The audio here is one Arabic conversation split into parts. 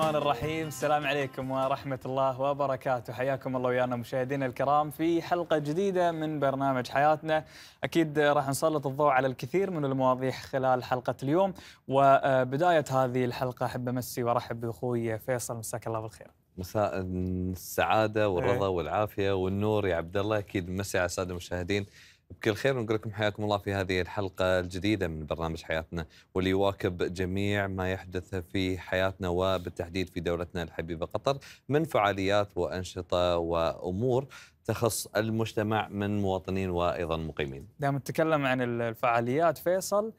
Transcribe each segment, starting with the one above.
الرحمن الرحيم السلام عليكم ورحمة الله وبركاته حياكم الله ويانا مشاهدينا الكرام في حلقة جديدة من برنامج حياتنا أكيد راح نسلط الضوء على الكثير من المواضيع خلال حلقة اليوم وبداية هذه الحلقة أحب أمسي وأرحب بأخوي فيصل مساك الله بالخير مساء السعادة والرضا إيه. والعافية والنور يا عبد الله أكيد مسي على السادة المشاهدين بكل خير ونقول لكم حياكم الله في هذه الحلقة الجديدة من برنامج حياتنا واللي يواكب جميع ما يحدث في حياتنا وبالتحديد في دولتنا الحبيبة قطر من فعاليات وأنشطة وأمور تخص المجتمع من مواطنين وأيضا مقيمين دام نتكلم عن الفعاليات فيصل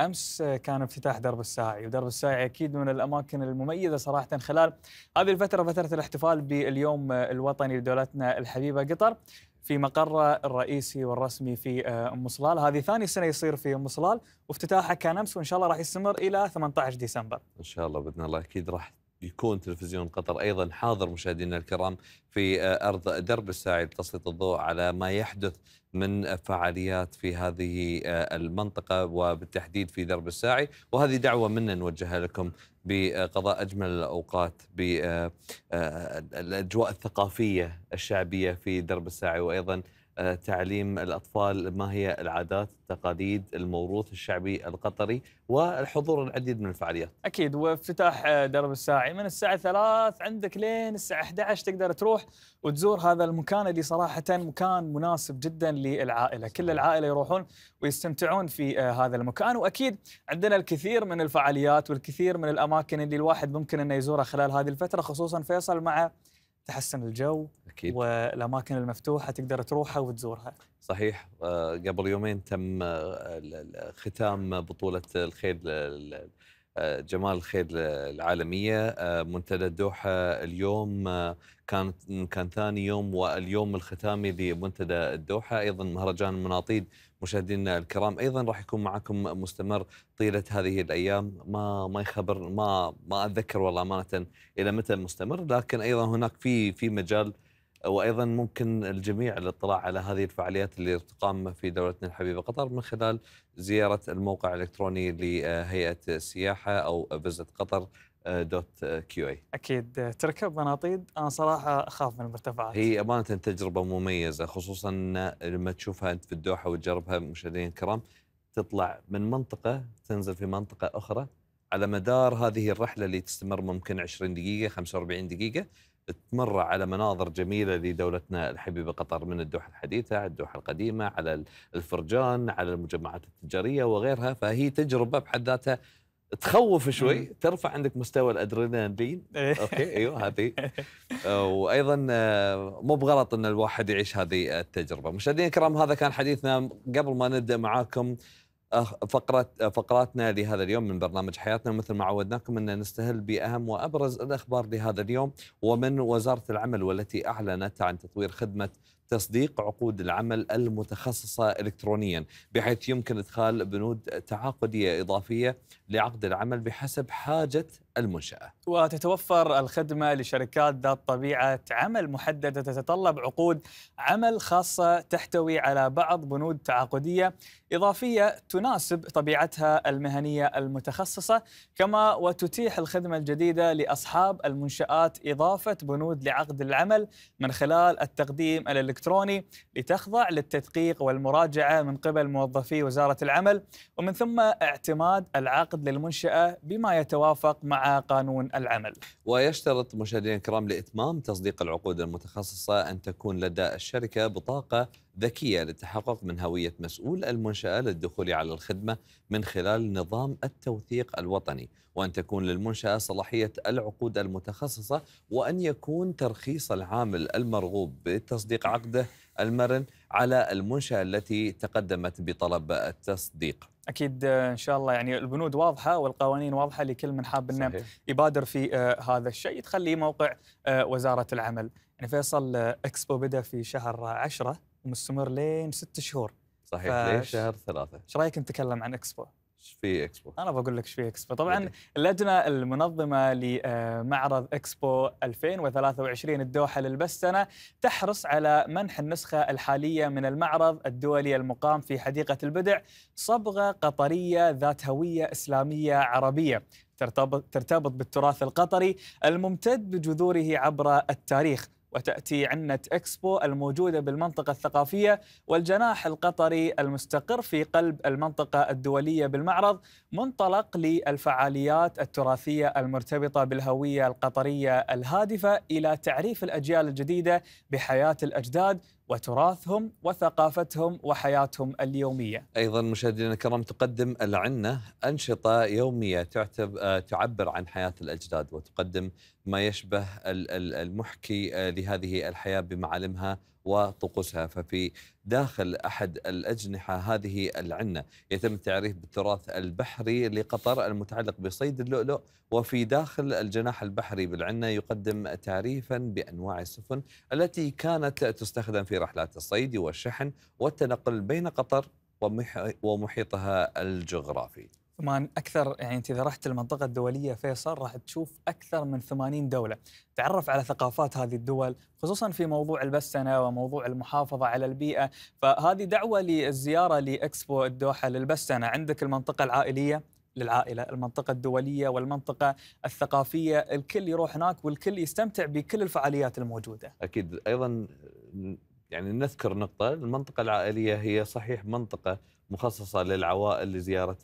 امس كان افتتاح درب الساعي ودرب الساعي اكيد من الاماكن المميزه صراحه خلال هذه الفتره فتره الاحتفال باليوم الوطني لدولتنا الحبيبه قطر في مقره الرئيسي والرسمي في ام آه، صلال، هذه ثاني سنه يصير في ام صلال وافتتاحه كان امس وان شاء الله راح يستمر الى 18 ديسمبر. ان شاء الله باذن الله اكيد راح يكون تلفزيون قطر ايضا حاضر مشاهدينا الكرام في آه، ارض درب الساعي لتسليط الضوء على ما يحدث من فعاليات في هذه آه، المنطقه وبالتحديد في درب الساعي وهذه دعوه منا نوجهها لكم بقضاء اجمل الاوقات بالاجواء آه، آه، الثقافيه الشعبيه في درب الساعي وايضا آه، تعليم الأطفال ما هي العادات التقاليد الموروث الشعبي القطري والحضور العديد من الفعاليات أكيد وافتتاح آه، درب الساعي من الساعة 3 عندك لين الساعة 11 تقدر تروح وتزور هذا المكان اللي صراحة مكان مناسب جدا للعائلة كل العائلة يروحون ويستمتعون في آه، هذا المكان وأكيد عندنا الكثير من الفعاليات والكثير من الأماكن اللي الواحد ممكن أنه يزورها خلال هذه الفترة خصوصا فيصل مع تحسن الجو أكيد. والاماكن المفتوحه تقدر تروحها وتزورها صحيح آه، قبل يومين تم آه، ختام بطوله الخيل آه، جمال الخيل العالمية منتدى الدوحة اليوم كان كان ثاني يوم واليوم الختامي لمنتدى الدوحة أيضا مهرجان المناطيد مشاهدينا الكرام ايضا راح يكون معكم مستمر طيله هذه الايام ما ما يخبر ما ما اتذكر والله امانه الى متى مستمر لكن ايضا هناك في في مجال وايضا ممكن الجميع الاطلاع على هذه الفعاليات اللي تقام في دولتنا الحبيبه قطر من خلال زياره الموقع الالكتروني لهيئه السياحه او فيزت قطر دوت كيو اي اكيد تركب مناطيد انا صراحه اخاف من المرتفعات هي امانه تجربه مميزه خصوصا لما تشوفها انت في الدوحه وتجربها مشاهدينا الكرام تطلع من منطقه تنزل في منطقه اخرى على مدار هذه الرحله اللي تستمر ممكن 20 دقيقه 45 دقيقه تمر على مناظر جميلة لدولتنا الحبيبة قطر من الدوحة الحديثة على الدوحة القديمة على الفرجان على المجمعات التجارية وغيرها فهي تجربة بحد ذاتها تخوف شوي ترفع عندك مستوى الادرينالين إيه. اوكي ايوه هذه وايضا آه، مو بغلط ان الواحد يعيش هذه التجربه مشاهدينا الكرام هذا كان حديثنا قبل ما نبدا معاكم فقرة فقراتنا لهذا اليوم من برنامج حياتنا مثل ما عودناكم أن نستهل بأهم وأبرز الأخبار لهذا اليوم ومن وزارة العمل والتي أعلنت عن تطوير خدمة تصديق عقود العمل المتخصصة إلكترونيا بحيث يمكن إدخال بنود تعاقدية إضافية لعقد العمل بحسب حاجة المنشأة وتتوفر الخدمة لشركات ذات طبيعة عمل محددة تتطلب عقود عمل خاصة تحتوي على بعض بنود تعاقدية إضافية تناسب طبيعتها المهنية المتخصصة كما وتتيح الخدمة الجديدة لأصحاب المنشآت إضافة بنود لعقد العمل من خلال التقديم الإلكتروني لتخضع للتدقيق والمراجعة من قبل موظفي وزارة العمل ومن ثم اعتماد العقد للمنشأة بما يتوافق مع قانون العمل ويشترط مشاهدينا الكرام لإتمام تصديق العقود المتخصصة أن تكون لدى الشركة بطاقة ذكية للتحقق من هوية مسؤول المنشأة للدخول على الخدمة من خلال نظام التوثيق الوطني وأن تكون للمنشأة صلاحية العقود المتخصصة وأن يكون ترخيص العامل المرغوب بتصديق عقده المرن على المنشأة التي تقدمت بطلب التصديق اكيد آه، ان شاء الله يعني البنود واضحه والقوانين واضحه لكل من حاب انه يبادر في آه، هذا الشيء تخليه موقع آه، وزاره العمل يعني فيصل اكسبو بدا في شهر 10 ومستمر لين ست شهور صحيح ليش شهر ثلاثة ايش رايك نتكلم عن اكسبو ايش في اكسبو؟ انا بقول لك ايش في اكسبو، طبعا اللجنه المنظمه لمعرض اكسبو 2023 الدوحه للبستنه تحرص على منح النسخه الحاليه من المعرض الدولي المقام في حديقه البدع صبغه قطريه ذات هويه اسلاميه عربيه، ترتبط بالتراث القطري الممتد بجذوره عبر التاريخ وتأتي عنة إكسبو الموجودة بالمنطقة الثقافية والجناح القطري المستقر في قلب المنطقة الدولية بالمعرض منطلق للفعاليات التراثية المرتبطة بالهوية القطرية الهادفة إلى تعريف الأجيال الجديدة بحياة الأجداد وتراثهم وثقافتهم وحياتهم اليومية أيضا مشاهدينا الكرام تقدم العنة أنشطة يومية تعتب آه، تعبر عن حياة الأجداد وتقدم ما يشبه المحكي آه، لهذه الحياة بمعالمها وطقوسها ففي داخل أحد الأجنحة هذه العنة يتم التعريف بالتراث البحري لقطر المتعلق بصيد اللؤلؤ وفي داخل الجناح البحري بالعنة يقدم تعريفا بأنواع السفن التي كانت تستخدم في رحلات الصيد والشحن والتنقل بين قطر ومحيطها الجغرافي ثمان اكثر يعني انت اذا رحت المنطقه الدوليه فيصل راح تشوف اكثر من 80 دوله، تعرف على ثقافات هذه الدول خصوصا في موضوع البسنه وموضوع المحافظه على البيئه، فهذه دعوه للزياره لاكسبو الدوحه للبسنه، عندك المنطقه العائليه للعائله، المنطقه الدوليه والمنطقه الثقافيه، الكل يروح هناك والكل يستمتع بكل الفعاليات الموجوده. اكيد ايضا يعني نذكر نقطه، المنطقه العائليه هي صحيح منطقه مخصصه للعوائل لزياره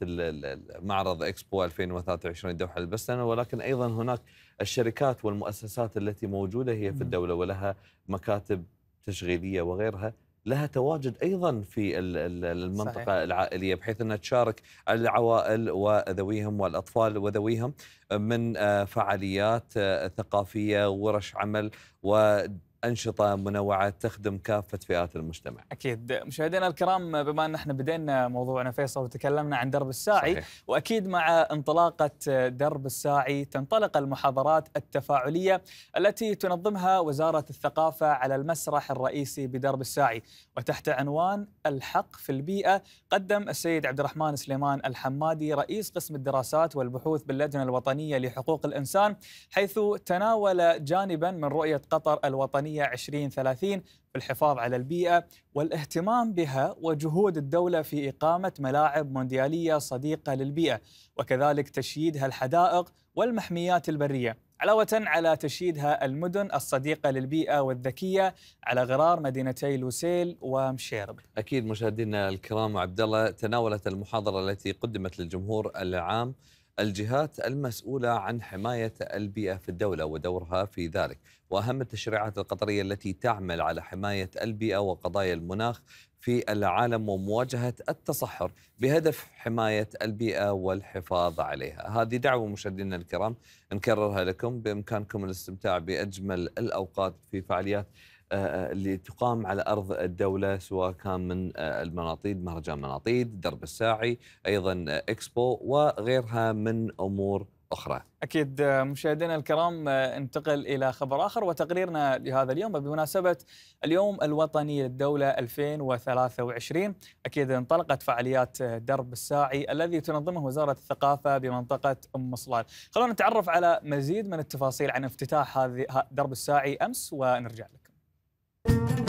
معرض اكسبو 2023 الدوحه البستنه ولكن ايضا هناك الشركات والمؤسسات التي موجوده هي في الدوله ولها مكاتب تشغيليه وغيرها لها تواجد ايضا في المنطقه صحيح. العائليه بحيث انها تشارك العوائل وذويهم والاطفال وذويهم من آه، فعاليات آه، ثقافيه ورش عمل و أنشطة منوعة تخدم كافة فئات المجتمع أكيد مشاهدينا الكرام بما أن احنا بدينا موضوعنا فيصل وتكلمنا عن درب الساعي صحيح. وأكيد مع انطلاقة درب الساعي تنطلق المحاضرات التفاعلية التي تنظمها وزارة الثقافة على المسرح الرئيسي بدرب الساعي وتحت عنوان الحق في البيئة قدم السيد عبد الرحمن سليمان الحمادي رئيس قسم الدراسات والبحوث باللجنة الوطنية لحقوق الإنسان حيث تناول جانبا من رؤية قطر الوطنية 2030 في الحفاظ على البيئة والاهتمام بها وجهود الدولة في إقامة ملاعب مونديالية صديقة للبيئة وكذلك تشييدها الحدائق والمحميات البرية علاوة على تشييدها المدن الصديقة للبيئة والذكية على غرار مدينتي لوسيل ومشيرب أكيد مشاهدينا الكرام عبد الله تناولت المحاضرة التي قدمت للجمهور العام الجهات المسؤولة عن حماية البيئة في الدولة ودورها في ذلك واهم التشريعات القطريه التي تعمل على حمايه البيئه وقضايا المناخ في العالم ومواجهه التصحر بهدف حمايه البيئه والحفاظ عليها. هذه دعوه مشاهدينا الكرام نكررها لكم بامكانكم الاستمتاع باجمل الاوقات في فعاليات آه، آه، اللي تقام على ارض الدوله سواء كان من آه، المناطيد مهرجان مناطيد درب الساعي ايضا اكسبو وغيرها من امور أخرى أكيد آه، مشاهدينا الكرام آه، انتقل إلى خبر آخر وتقريرنا لهذا اليوم بمناسبة اليوم الوطني للدولة 2023 أكيد انطلقت فعاليات آه، درب الساعي الذي تنظمه وزارة الثقافة بمنطقة أم صلال خلونا نتعرف على مزيد من التفاصيل عن افتتاح هذه درب الساعي أمس ونرجع لكم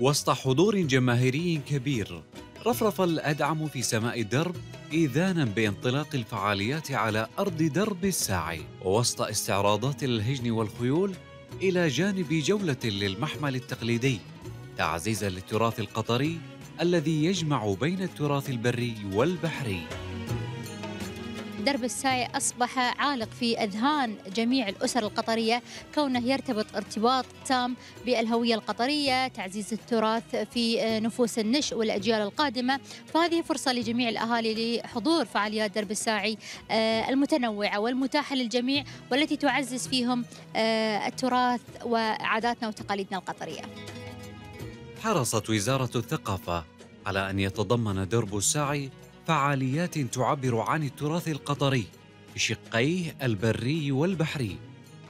وسط حضور جماهيري كبير رفرف الأدعم في سماء الدرب إذانا بانطلاق الفعاليات على أرض درب الساعي ووسط استعراضات الهجن والخيول إلى جانب جولة للمحمل التقليدي تعزيزا للتراث القطري الذي يجمع بين التراث البري والبحري درب الساي أصبح عالق في أذهان جميع الأسر القطرية كونه يرتبط ارتباط تام بالهوية القطرية تعزيز التراث في آه، نفوس النشء والأجيال القادمة فهذه فرصة لجميع الأهالي لحضور فعاليات درب الساعي آه، المتنوعة والمتاحة للجميع والتي تعزز فيهم آه، التراث وعاداتنا وتقاليدنا القطرية حرصت وزارة الثقافة على أن يتضمن درب الساعي فعاليات تعبر عن التراث القطري بشقيه البري والبحري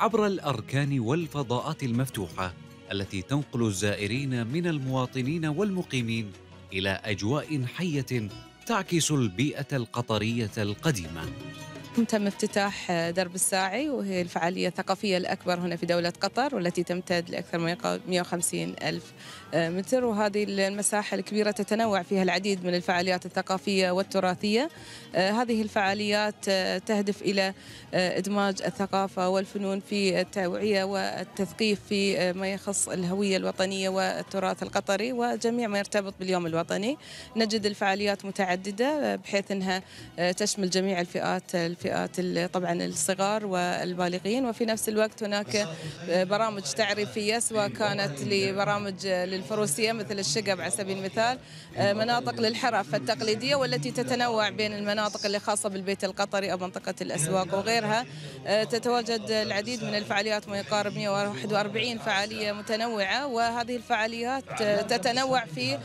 عبر الاركان والفضاءات المفتوحه التي تنقل الزائرين من المواطنين والمقيمين الى اجواء حيه تعكس البيئه القطريه القديمه ثم تم افتتاح درب الساعي وهي الفعالية الثقافية الأكبر هنا في دولة قطر والتي تمتد لأكثر من 150 ألف متر وهذه المساحة الكبيرة تتنوع فيها العديد من الفعاليات الثقافية والتراثية آه، هذه الفعاليات آه، تهدف إلى آه، إدماج الثقافة والفنون في التوعية والتثقيف في ما يخص الهوية الوطنية والتراث القطري وجميع ما يرتبط باليوم الوطني نجد الفعاليات متعددة بحيث أنها تشمل جميع الفئات الفئات طبعا الصغار والبالغين وفي نفس الوقت هناك برامج تعريفيه سواء كانت لبرامج للفروسيه مثل الشقب على سبيل المثال آه، مناطق للحرف التقليديه والتي تتنوع بين المناطق اللي خاصه بالبيت القطري او منطقه الاسواق وغيرها آه، تتواجد العديد من الفعاليات ما يقارب 141 فعاليه متنوعه وهذه الفعاليات آه، تتنوع في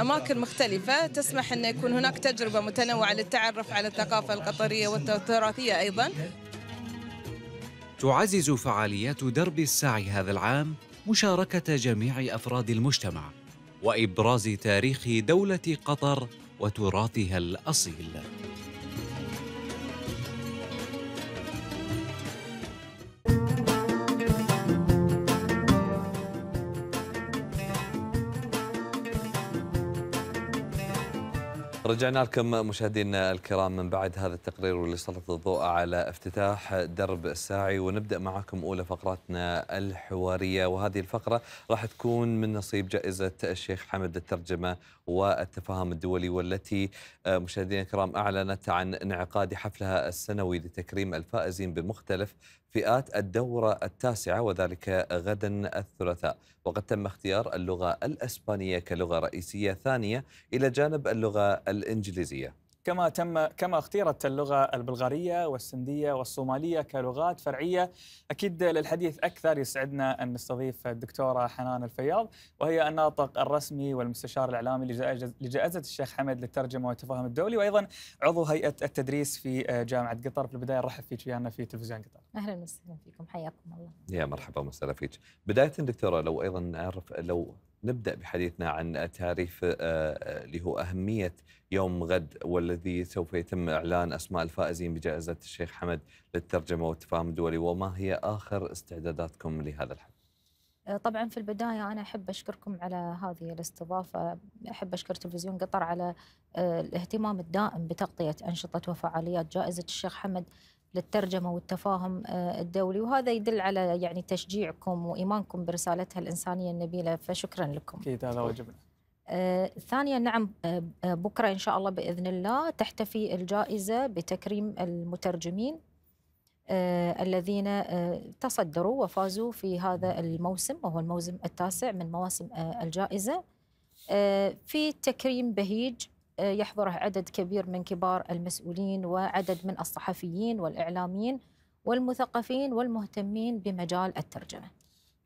اماكن مختلفه تسمح ان يكون هناك تجربه متنوعه للتعرف على الثقافه القطريه العصبية والتراثيه أيضا تعزز فعاليات درب السعي هذا العام مشاركة جميع أفراد المجتمع وإبراز تاريخ دولة قطر وتراثها الأصيل رجعنا لكم مشاهدينا الكرام من بعد هذا التقرير واللي سلط الضوء على افتتاح درب الساعي ونبدا معكم اولى فقراتنا الحواريه وهذه الفقره راح تكون من نصيب جائزه الشيخ حمد للترجمه والتفاهم الدولي والتي آه، مشاهدينا الكرام اعلنت عن انعقاد حفلها السنوي لتكريم الفائزين بمختلف فئات الدورة التاسعة وذلك غدا الثلاثاء وقد تم اختيار اللغة الأسبانية كلغة رئيسية ثانية إلى جانب اللغة الإنجليزية كما تم كما اختيرت اللغه البلغاريه والسنديه والصوماليه كلغات فرعيه اكيد للحديث اكثر يسعدنا ان نستضيف الدكتوره حنان الفياض وهي الناطق الرسمي والمستشار الاعلامي لجائزه الشيخ حمد للترجمه والتفاهم الدولي وايضا عضو هيئه التدريس في جامعه قطر في البدايه نرحب فيك ويانا في تلفزيون قطر اهلا وسهلا فيكم حياكم الله يا مرحبا وسهلا فيك بدايه دكتوره لو ايضا نعرف لو نبدأ بحديثنا عن تعريف آه، آه، اللي هو أهمية يوم غد والذي سوف يتم إعلان أسماء الفائزين بجائزة الشيخ حمد للترجمة والتفاهم الدولي وما هي آخر استعداداتكم لهذا الحفل؟ آه، طبعا في البداية أنا أحب أشكركم على هذه الاستضافة أحب أشكر تلفزيون قطر على الاهتمام الدائم بتغطية أنشطة وفعاليات جائزة الشيخ حمد للترجمه والتفاهم آه، الدولي وهذا يدل على يعني تشجيعكم وايمانكم برسالتها الانسانيه النبيله فشكرا لكم. اكيد هذا واجبنا. آه، ثانيا نعم آه، بكره ان شاء الله باذن الله تحتفي الجائزه بتكريم المترجمين الذين تصدروا وفازوا في هذا الموسم وهو الموسم التاسع من مواسم الجائزه في تكريم بهيج آه، يحضره عدد كبير من كبار المسؤولين وعدد من الصحفيين والإعلاميين والمثقفين والمهتمين بمجال الترجمة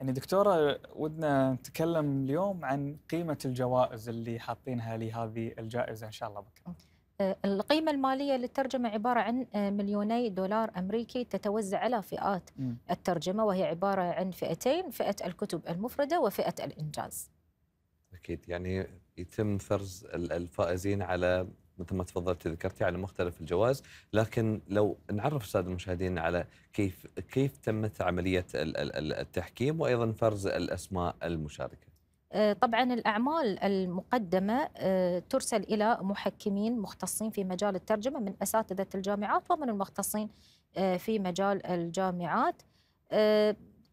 يعني دكتورة ودنا نتكلم اليوم عن قيمة الجوائز اللي حاطينها لهذه الجائزة إن شاء الله بكرة آه، القيمة المالية للترجمة عبارة عن آه، مليوني دولار أمريكي تتوزع على فئات م. الترجمة وهي عبارة عن فئتين فئة الكتب المفردة وفئة الإنجاز أكيد يعني يتم فرز الفائزين على مثل ما تفضلت ذكرتي على مختلف الجوائز لكن لو نعرف الساده المشاهدين على كيف كيف تمت عمليه التحكيم وايضا فرز الاسماء المشاركه أه، طبعا الأعمال المقدمة أه، ترسل إلى محكمين مختصين في مجال الترجمة من أساتذة الجامعات ومن المختصين أه، في مجال الجامعات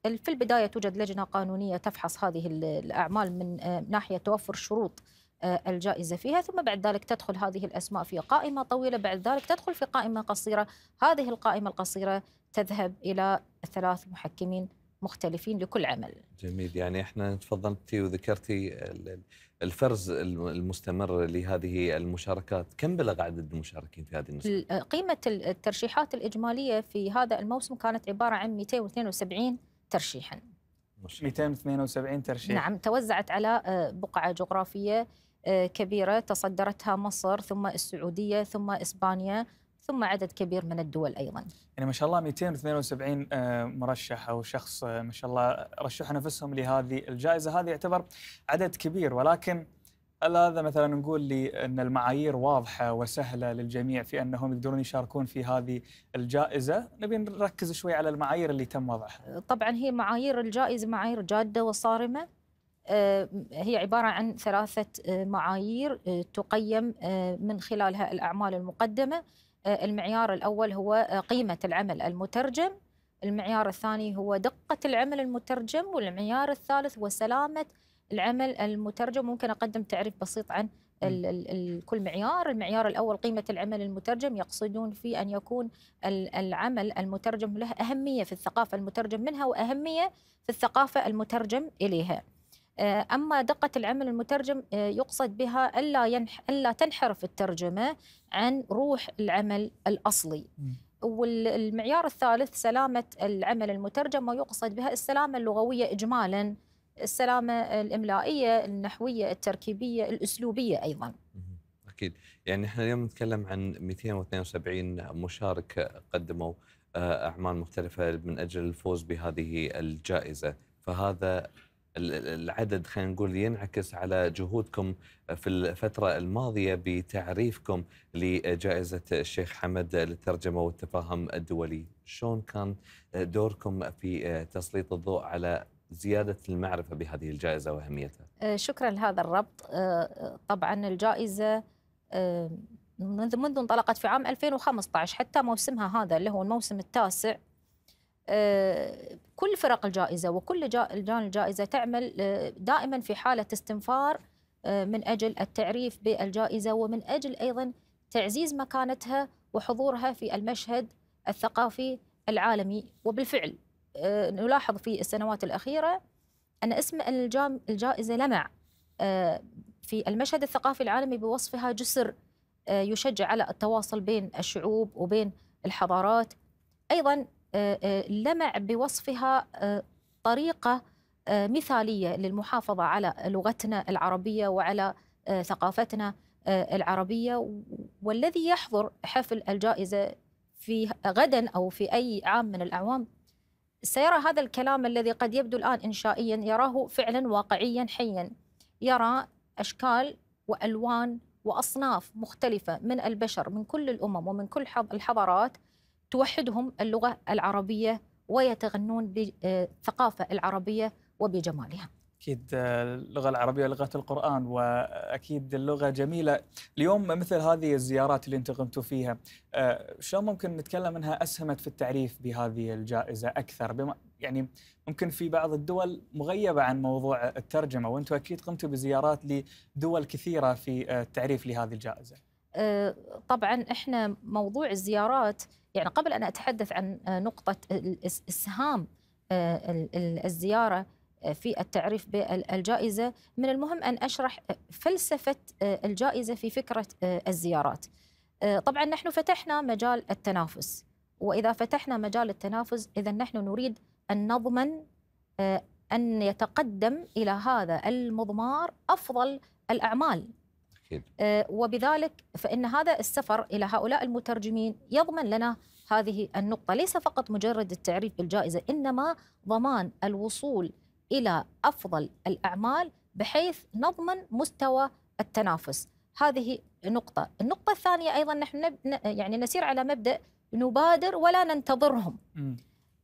في البداية توجد لجنة قانونية تفحص هذه الأعمال من ناحية توفر شروط آه، الجائزة فيها ثم بعد ذلك تدخل هذه الأسماء في قائمة طويلة بعد ذلك تدخل في قائمة قصيرة هذه القائمة القصيرة تذهب إلى ثلاث محكمين مختلفين لكل عمل جميل يعني احنا تفضلتي وذكرتي الفرز المستمر لهذه المشاركات كم بلغ عدد المشاركين في هذه النسخة؟ آه، قيمة الترشيحات الإجمالية في هذا الموسم كانت عبارة عن 272 ترشيحا 272 ترشيح نعم توزعت على آه، بقعة جغرافية آه، كبيرة تصدرتها مصر ثم السعودية ثم إسبانيا ثم عدد كبير من الدول أيضا يعني ما شاء الله 272 مرشح أو شخص ما شاء الله رشحوا نفسهم لهذه الجائزة هذا يعتبر عدد كبير ولكن هل هذا مثلا نقول لي ان المعايير واضحه وسهله للجميع في انهم يقدرون يشاركون في هذه الجائزه، نبي نركز شوي على المعايير اللي تم وضعها. طبعا هي معايير الجائزه معايير جاده وصارمه آه، هي عبارة عن ثلاثة آه، معايير آه، تقيم من خلالها الأعمال المقدمة المعيار الأول هو قيمة العمل المترجم المعيار الثاني هو دقة العمل المترجم والمعيار الثالث هو سلامة العمل المترجم ممكن أقدم تعريف بسيط عن الـ الـ الـ كل معيار المعيار الأول قيمة العمل المترجم يقصدون في أن يكون العمل المترجم له أهمية في الثقافة المترجم منها وأهمية في الثقافة المترجم إليها آه، أما دقة العمل المترجم آه، يقصد بها ألا, ينح ألا تنحرف الترجمة عن روح العمل الأصلي والمعيار الثالث سلامة العمل المترجم ويقصد بها السلامة اللغوية إجمالاً السلامة الإملائية النحوية التركيبية الأسلوبية أيضا أكيد يعني إحنا اليوم نتكلم عن 272 مشارك قدموا آه، أعمال مختلفة من أجل الفوز بهذه الجائزة فهذا العدد خلينا نقول ينعكس على جهودكم في الفترة الماضية بتعريفكم لجائزة الشيخ حمد للترجمة والتفاهم الدولي شلون كان دوركم في تسليط الضوء على زيادة المعرفة بهذه الجائزة وأهميتها أه، شكرا لهذا الربط أه، طبعا الجائزة أه، منذ منذ انطلقت في عام 2015 حتى موسمها هذا اللي هو الموسم التاسع آه، كل فرق الجائزة وكل لجان الجائزة تعمل آه، دائما في حالة استنفار آه، من أجل التعريف بالجائزة ومن أجل أيضا تعزيز مكانتها وحضورها في المشهد الثقافي العالمي وبالفعل نلاحظ في السنوات الأخيرة أن اسم الجائزة لمع في المشهد الثقافي العالمي بوصفها جسر يشجع على التواصل بين الشعوب وبين الحضارات أيضا آه، آه، لمع بوصفها آه، طريقه مثاليه للمحافظه على لغتنا العربيه وعلى ثقافتنا العربيه والذي يحضر حفل الجائزه في غدا او في اي عام من الاعوام سيرى هذا الكلام الذي قد يبدو الان انشائيا يراه فعلا واقعيا حيا يرى اشكال والوان واصناف مختلفه من البشر من كل الامم ومن كل الحضارات توحدهم اللغه العربيه ويتغنون بالثقافه العربيه وبجمالها. اكيد آه، اللغه العربيه لغه القران واكيد اللغه جميله اليوم مثل هذه الزيارات اللي انتم قمتوا فيها آه، شلون ممكن نتكلم انها اسهمت في التعريف بهذه الجائزه اكثر بما يعني ممكن في بعض الدول مغيبه عن موضوع الترجمه وانتم اكيد قمتوا بزيارات لدول كثيره في آه، التعريف لهذه الجائزه طبعا احنا موضوع الزيارات يعني قبل أن أتحدث عن آه، نقطة إسهام آه، الزيارة آه، في التعريف بالجائزة من المهم أن أشرح فلسفة الجائزة في فكرة الزيارات طبعا نحن فتحنا مجال التنافس وإذا فتحنا مجال التنافس إذا نحن نريد أن نضمن أن يتقدم إلى هذا المضمار أفضل الأعمال أكيد. آه، وبذلك فإن هذا السفر إلى هؤلاء المترجمين يضمن لنا هذه النقطة ليس فقط مجرد التعريف بالجائزة إنما ضمان الوصول إلى أفضل الأعمال بحيث نضمن مستوى التنافس هذه نقطة النقطة الثانية أيضا نحن نب... يعني نسير على مبدأ نبادر ولا ننتظرهم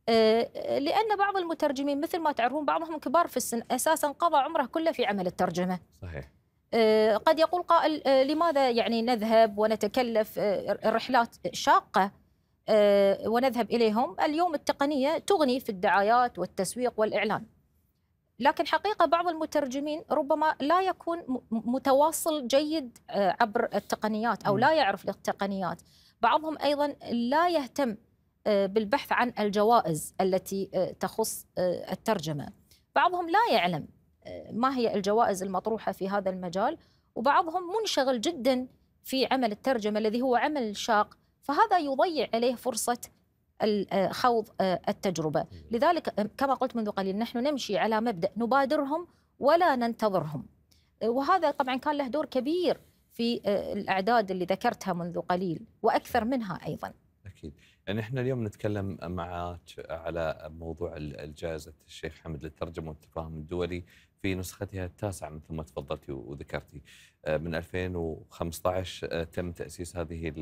آه، لأن بعض المترجمين مثل ما تعرفون بعضهم كبار في السن أساسا قضى عمره كله في عمل الترجمة صحيح آه، قد يقول قائل آه، لماذا يعني نذهب ونتكلف آه، رحلات شاقة ونذهب إليهم اليوم التقنية تغني في الدعايات والتسويق والإعلان لكن حقيقة بعض المترجمين ربما لا يكون متواصل جيد عبر التقنيات أو لا يعرف التقنيات بعضهم أيضا لا يهتم بالبحث عن الجوائز التي تخص الترجمة بعضهم لا يعلم ما هي الجوائز المطروحة في هذا المجال وبعضهم منشغل جدا في عمل الترجمة الذي هو عمل شاق فهذا يضيع عليه فرصة آه، خوض آه، التجربة لذلك آه، كما قلت منذ قليل نحن نمشي على مبدأ نبادرهم ولا ننتظرهم وهذا طبعا كان له دور كبير في الأعداد اللي ذكرتها منذ قليل وأكثر منها أيضا أكيد يعني احنا اليوم نتكلم معك على موضوع الجائزه الشيخ حمد للترجمه والتفاهم الدولي في نسختها التاسعه مثل ما تفضلتي وذكرتي آه، من 2015 آه، تم تاسيس هذه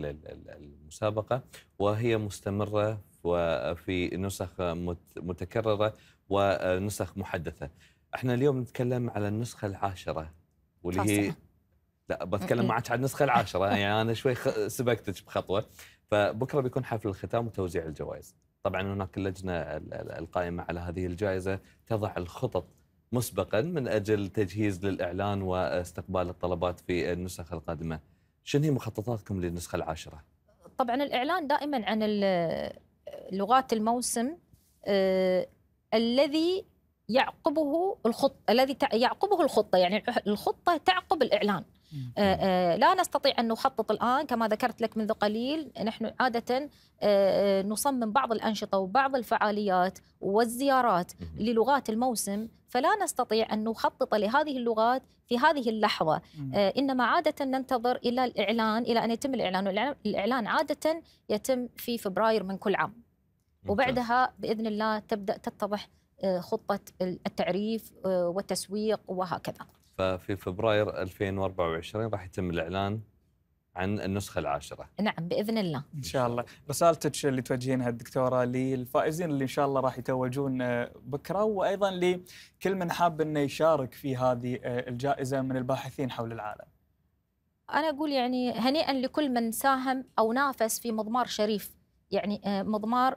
المسابقه وهي مستمره وفي نسخ متكرره ونسخ آه، محدثه. احنا اليوم نتكلم على النسخه العاشره واللي هي لا بتكلم معك عن النسخه العاشره يعني انا شوي سبقتك بخطوه فبكره بيكون حفل الختام وتوزيع الجوائز طبعا هناك اللجنه القائمه على هذه الجائزه تضع الخطط مسبقا من اجل تجهيز للاعلان واستقبال الطلبات في النسخ القادمه. شنو هي مخططاتكم للنسخه العاشره؟ طبعا الاعلان دائما عن لغات الموسم آه الذي يعقبه الخط الذي يعقبه الخطه يعني الخطه تعقب الاعلان آه، آه، لا نستطيع أن نخطط الآن كما ذكرت لك منذ قليل نحن عادة آه، نصمم بعض الأنشطة وبعض الفعاليات والزيارات للغات الموسم فلا نستطيع أن نخطط لهذه اللغات في هذه اللحظة إنما عادة ننتظر إلى الإعلان إلى أن يتم الإعلان الإعلان عادة يتم في فبراير من كل عام وبعدها بإذن الله تبدأ تتضح خطة التعريف والتسويق وهكذا ففي فبراير 2024 راح يتم الاعلان عن النسخه العاشره. نعم باذن الله. ان شاء الله، رسالتك اللي توجهينها الدكتوره للفائزين اللي ان شاء الله راح يتوجون آه، بكره وايضا لكل من حاب انه يشارك في هذه آه، الجائزه من الباحثين حول العالم. انا اقول يعني هنيئا لكل من ساهم او نافس في مضمار شريف، يعني آه، مضمار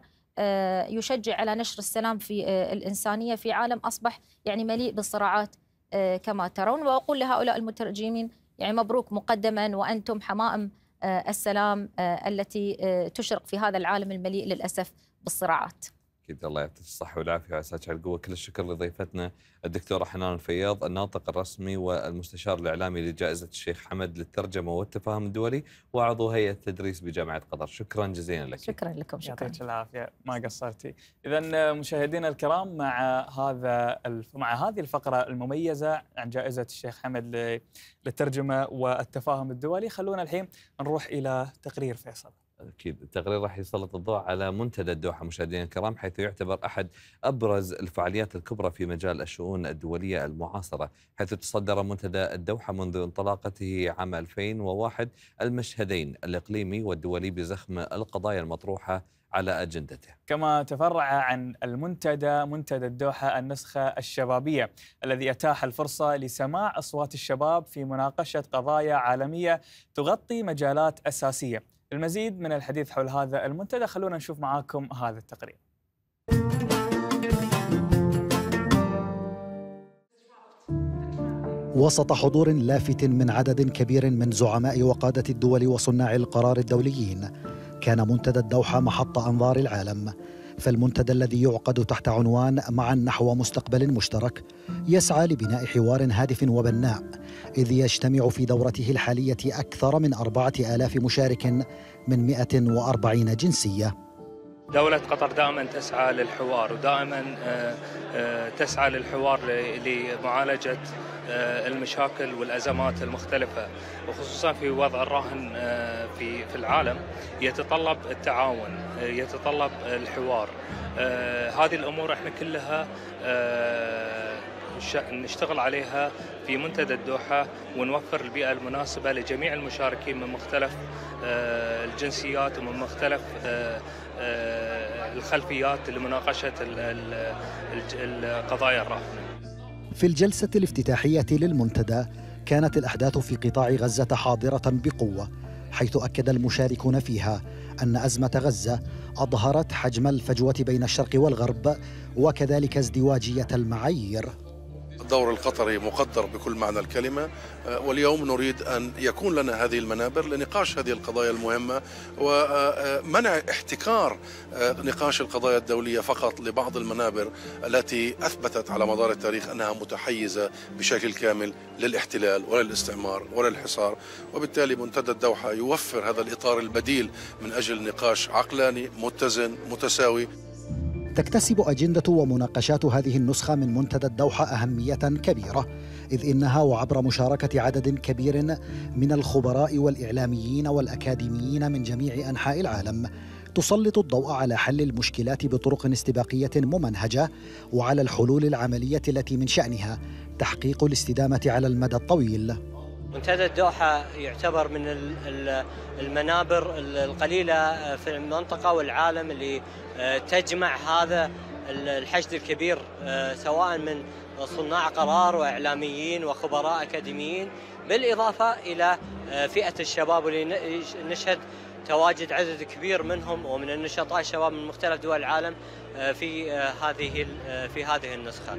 يشجع على نشر السلام في الانسانيه في عالم اصبح يعني مليء بالصراعات آه، كما ترون واقول لهؤلاء المترجمين يعني مبروك مقدما وانتم حمائم آه، السلام آه، التي تشرق في هذا العالم المليء للاسف بالصراعات اكيد الله يعطيك الصحه والعافيه وعساك على القوه كل الشكر لضيفتنا الدكتوره حنان الفياض الناطق الرسمي والمستشار الاعلامي لجائزه الشيخ حمد للترجمه والتفاهم الدولي وعضو هيئه التدريس بجامعه قطر شكرا جزيلا لك شكرا لكم شكرا يعطيك العافيه ما قصرتي اذا مشاهدينا الكرام مع هذا الف... مع هذه الفقره المميزه عن جائزه الشيخ حمد للترجمه والتفاهم الدولي خلونا الحين نروح الى تقرير فيصل أكيد التقرير راح يسلط الضوء على منتدى الدوحة مشاهدينا الكرام حيث يعتبر أحد أبرز الفعاليات الكبرى في مجال الشؤون الدولية المعاصرة حيث تصدر منتدى الدوحة منذ انطلاقته عام 2001 المشهدين الإقليمي والدولي بزخم القضايا المطروحة على أجندته كما تفرع عن المنتدى منتدى الدوحة النسخة الشبابية الذي أتاح الفرصة لسماع أصوات الشباب في مناقشة قضايا عالمية تغطي مجالات أساسية للمزيد من الحديث حول هذا المنتدى خلونا نشوف معاكم هذا التقرير وسط حضور لافت من عدد كبير من زعماء وقادة الدول وصناع القرار الدوليين كان منتدى الدوحة محط أنظار العالم فالمنتدى الذي يعقد تحت عنوان معا نحو مستقبل مشترك يسعى لبناء حوار هادف وبناء إذ يجتمع في دورته الحالية أكثر من أربعة آلاف مشارك من 140 جنسية دولة قطر دائما تسعى للحوار ودائما آه، آه، تسعى للحوار لمعالجة آه، المشاكل والأزمات المختلفة وخصوصا في وضع الراهن في في العالم يتطلب التعاون يتطلب الحوار هذه الأمور احنا كلها نشتغل عليها في منتدى الدوحة ونوفر البيئة المناسبة لجميع المشاركين من مختلف الجنسيات ومن مختلف آه، الخلفيات لمناقشه القضايا الراهنه. في الجلسه الافتتاحيه للمنتدى كانت الاحداث في قطاع غزه حاضره بقوه حيث اكد المشاركون فيها ان ازمه غزه اظهرت حجم الفجوه بين الشرق والغرب وكذلك ازدواجيه المعايير الدور القطري مقدر بكل معنى الكلمة آه، واليوم نريد أن يكون لنا هذه المنابر لنقاش هذه القضايا المهمة ومنع آه، آه، احتكار نقاش القضايا الدولية فقط لبعض المنابر التي أثبتت على مدار التاريخ أنها متحيزة بشكل كامل للاحتلال وللاستعمار وللحصار وبالتالي منتدى الدوحة يوفر هذا الإطار البديل من أجل نقاش عقلاني متزن متساوي تكتسب أجندة ومناقشات هذه النسخة من منتدى الدوحة أهمية كبيرة إذ إنها وعبر مشاركة عدد كبير من الخبراء والإعلاميين والأكاديميين من جميع أنحاء العالم تسلط الضوء على حل المشكلات بطرق استباقية ممنهجة وعلى الحلول العملية التي من شأنها تحقيق الاستدامة على المدى الطويل منتدى الدوحة يعتبر من المنابر القليلة في المنطقة والعالم اللي آه، تجمع هذا الحشد الكبير آه، سواء من صناع قرار وإعلاميين وخبراء أكاديميين بالإضافة إلى آه، فئة الشباب واللي نشهد تواجد عدد كبير منهم ومن النشطاء الشباب من مختلف دول العالم في هذه في هذه النسخه.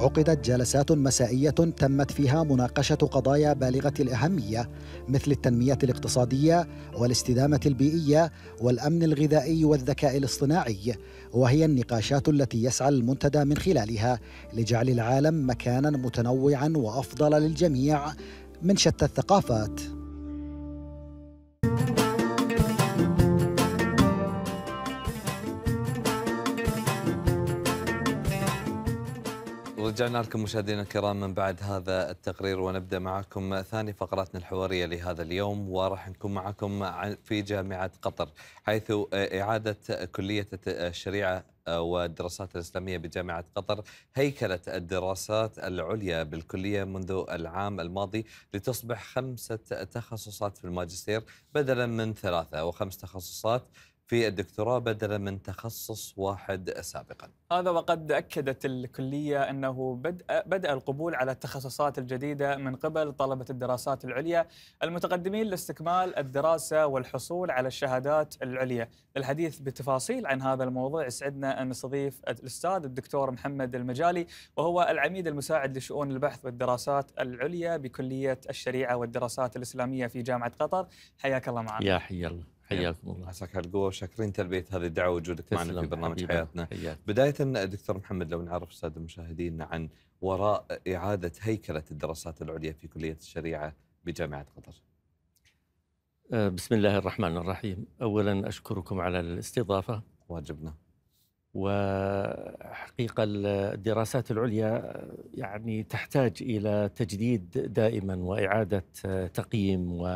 عقدت جلسات مسائيه تمت فيها مناقشه قضايا بالغه الاهميه مثل التنميه الاقتصاديه والاستدامه البيئيه والامن الغذائي والذكاء الاصطناعي وهي النقاشات التي يسعى المنتدى من خلالها لجعل العالم مكانا متنوعا وافضل للجميع من شتى الثقافات رجعنا لكم مشاهدينا الكرام من بعد هذا التقرير ونبدا معكم ثاني فقراتنا الحواريه لهذا اليوم وراح نكون معكم في جامعه قطر حيث اعاده كليه الشريعه والدراسات الإسلامية بجامعة قطر هيكلة الدراسات العليا بالكلية منذ العام الماضي لتصبح خمسة تخصصات في الماجستير بدلا من ثلاثة وخمس تخصصات في الدكتوراه بدلا من تخصص واحد سابقا هذا وقد أكدت الكلية أنه بدأ, بدأ القبول على التخصصات الجديدة من قبل طلبة الدراسات العليا المتقدمين لاستكمال الدراسة والحصول على الشهادات العليا الحديث بتفاصيل عن هذا الموضوع يسعدنا أن نستضيف الأستاذ الدكتور محمد المجالي وهو العميد المساعد لشؤون البحث والدراسات العليا بكلية الشريعة والدراسات الإسلامية في جامعة قطر حياك الله معنا يا حي الله حياكم الله عساك على القوه وشاكرين تلبيه هذه الدعوه وجودك معنا في برنامج حبيبا. حياتنا حياتي. بدايه دكتور محمد لو نعرف استاذ المشاهدين عن وراء اعاده هيكله الدراسات العليا في كليه الشريعه بجامعه قطر أه، بسم الله الرحمن الرحيم اولا اشكركم على الاستضافه واجبنا وحقيقه الدراسات العليا يعني تحتاج الى تجديد دائما واعاده تقييم و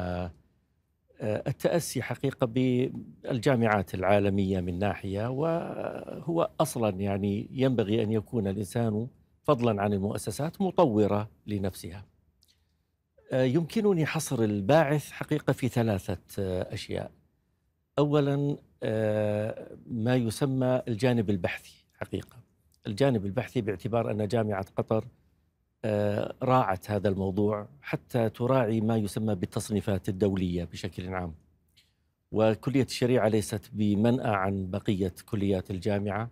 التأسي حقيقة بالجامعات العالمية من ناحية وهو أصلا يعني ينبغي أن يكون الإنسان فضلا عن المؤسسات مطورة لنفسها آه، يمكنني حصر الباعث حقيقة في ثلاثة آه، أشياء أولا آه، ما يسمى الجانب البحثي حقيقة الجانب البحثي باعتبار أن جامعة قطر آه، راعت هذا الموضوع حتى تراعي ما يسمى بالتصنيفات الدولية بشكل عام وكلية الشريعة ليست بمنأى عن بقية كليات الجامعة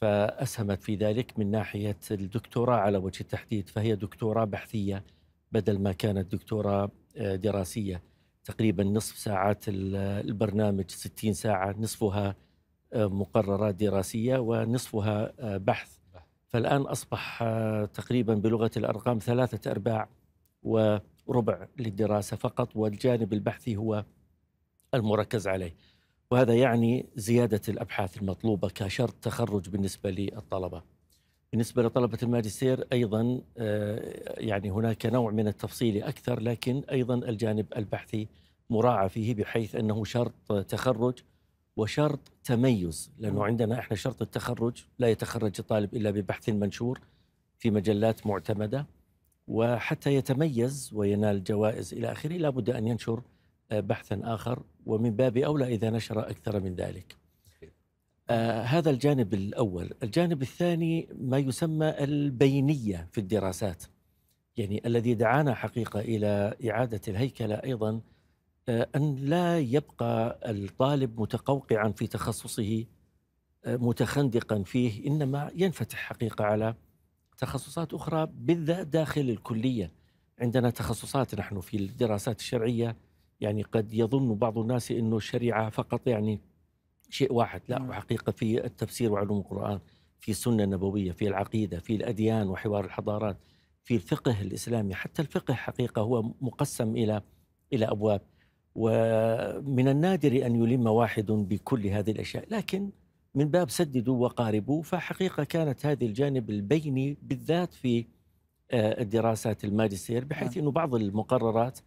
فأسهمت في ذلك من ناحية الدكتوراه على وجه التحديد فهي دكتوراه بحثية بدل ما كانت دكتوراه آه، دراسية تقريبا نصف ساعات البرنامج 60 ساعة نصفها آه، مقررات دراسية ونصفها بحث فالآن أصبح آه، تقريبا بلغة الأرقام ثلاثة أرباع وربع للدراسة فقط والجانب البحثي هو المركز عليه وهذا يعني زيادة الأبحاث المطلوبة كشرط تخرج بالنسبة للطلبة بالنسبة لطلبة الماجستير أيضا آه، يعني هناك نوع من التفصيل أكثر لكن أيضا الجانب البحثي مراعى فيه بحيث أنه شرط تخرج وشرط تميز لانه عندنا احنا شرط التخرج لا يتخرج الطالب الا ببحث منشور في مجلات معتمده وحتى يتميز وينال جوائز الى اخره لابد ان ينشر آه، بحثا اخر ومن باب اولى اذا نشر اكثر من ذلك. آه هذا الجانب الاول، الجانب الثاني ما يسمى البينيه في الدراسات. يعني الذي دعانا حقيقه الى اعاده الهيكله ايضا آه، أن لا يبقى الطالب متقوقعا في تخصصه آه، متخندقا فيه إنما ينفتح حقيقة على تخصصات أخرى بالذات داخل الكلية عندنا تخصصات نحن في الدراسات الشرعية يعني قد يظن بعض الناس أنه الشريعة فقط يعني شيء واحد لا نعم. وحقيقة في التفسير وعلوم القرآن في السنة النبوية في العقيدة في الأديان وحوار الحضارات في الفقه الإسلامي حتى الفقه حقيقة هو مقسم إلى إلى أبواب ومن النادر أن يلم واحد بكل هذه الأشياء لكن من باب سددوا وقاربوا فحقيقة كانت هذه الجانب البيني بالذات في آه، الدراسات الماجستير بحيث نعم. أنه بعض المقررات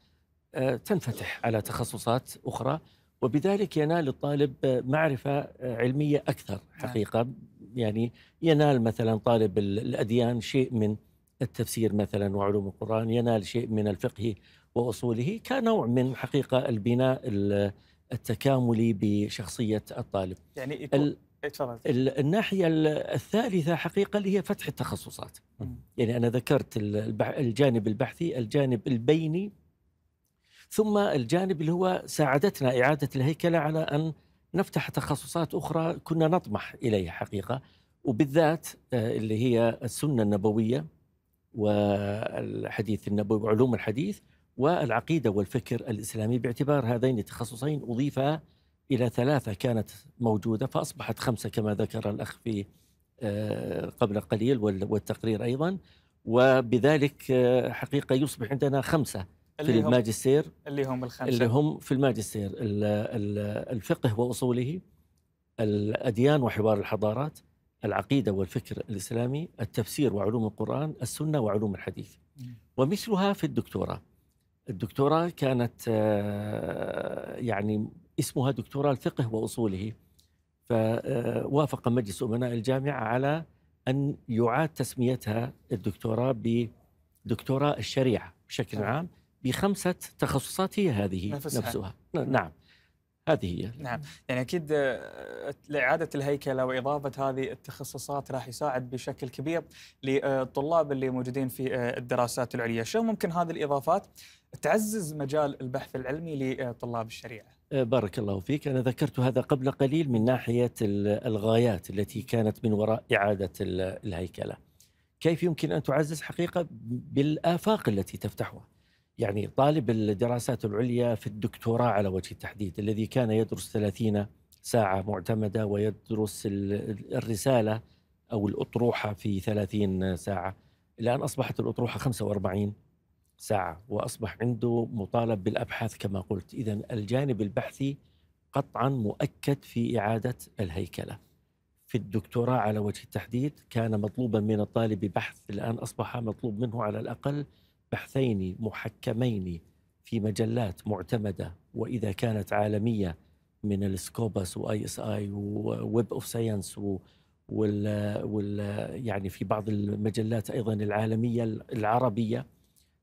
آه، تنفتح على تخصصات أخرى وبذلك ينال الطالب آه، معرفة علمية أكثر نعم. حقيقة يعني ينال مثلا طالب الأديان شيء من التفسير مثلا وعلوم القرآن ينال شيء من الفقه واصوله كنوع من حقيقه البناء التكاملي بشخصيه الطالب. يعني إيه، إيه، ال... الناحيه الثالثه حقيقه اللي هي فتح التخصصات. م. يعني انا ذكرت الجانب البحثي، الجانب البيني ثم الجانب اللي هو ساعدتنا اعاده الهيكله على ان نفتح تخصصات اخرى كنا نطمح اليها حقيقه وبالذات آه، اللي هي السنه النبويه والحديث النبوي وعلوم الحديث والعقيدة والفكر الإسلامي باعتبار هذين التخصصين أضيفا إلى ثلاثة كانت موجودة فأصبحت خمسة كما ذكر الأخ في آه، قبل قليل والتقرير أيضا وبذلك آه، حقيقة يصبح عندنا خمسة في اللي الماجستير اللي هم الخمسة اللي هم في الماجستير الفقه وأصوله الأديان وحوار الحضارات العقيدة والفكر الإسلامي التفسير وعلوم القرآن السنة وعلوم الحديث ومثلها في الدكتوراه الدكتوراه كانت آه، يعني اسمها دكتوراه الفقه واصوله فوافق آه، مجلس امناء الجامعه على ان يعاد تسميتها الدكتوراه بدكتوراه الشريعه بشكل نعم. عام بخمسه تخصصات هي هذه نفسها. نفسها نعم, نعم. هذه هي نعم يعني اكيد آه، اعاده الهيكله واضافه هذه التخصصات راح يساعد بشكل كبير للطلاب اللي موجودين في الدراسات العليا، شو ممكن هذه الاضافات تعزز مجال البحث العلمي لطلاب الشريعه. أه، بارك الله فيك أنا ذكرت هذا قبل قليل من ناحية الغايات التي كانت من وراء إعادة الهيكلة كيف يمكن أن تعزز حقيقة بالآفاق التي تفتحها يعني طالب الدراسات العليا في الدكتوراه على وجه التحديد الذي كان يدرس 30 ساعة معتمدة ويدرس الرسالة أو الأطروحة في 30 ساعة الآن أصبحت الأطروحة 45 ساعة وأصبح عنده مطالب بالأبحاث كما قلت إذا الجانب البحثي قطعا مؤكد في إعادة الهيكلة في الدكتوراه على وجه التحديد كان مطلوبا من الطالب بحث الآن أصبح مطلوب منه على الأقل بحثين محكمين في مجلات معتمدة وإذا كانت عالمية من السكوباس واي اس اي وويب اوف ساينس وال وال يعني في بعض المجلات ايضا العالميه العربيه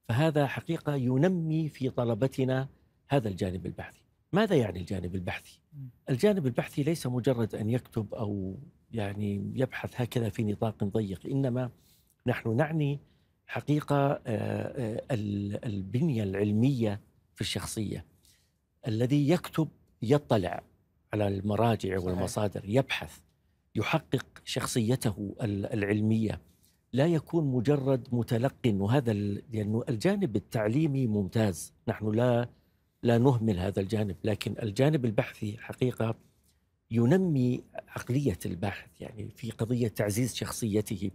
فهذا حقيقه ينمي في طلبتنا هذا الجانب البحثي. ماذا يعني الجانب البحثي؟ الجانب البحثي ليس مجرد ان يكتب او يعني يبحث هكذا في نطاق ضيق، انما نحن نعني حقيقه آه، آه، البنيه العلميه في الشخصيه. الذي يكتب يطلع على المراجع والمصادر يبحث يحقق شخصيته العلميه لا يكون مجرد متلقي وهذا يعني الجانب التعليمي ممتاز نحن لا لا نهمل هذا الجانب لكن الجانب البحثي حقيقة ينمي عقلية الباحث يعني في قضية تعزيز شخصيته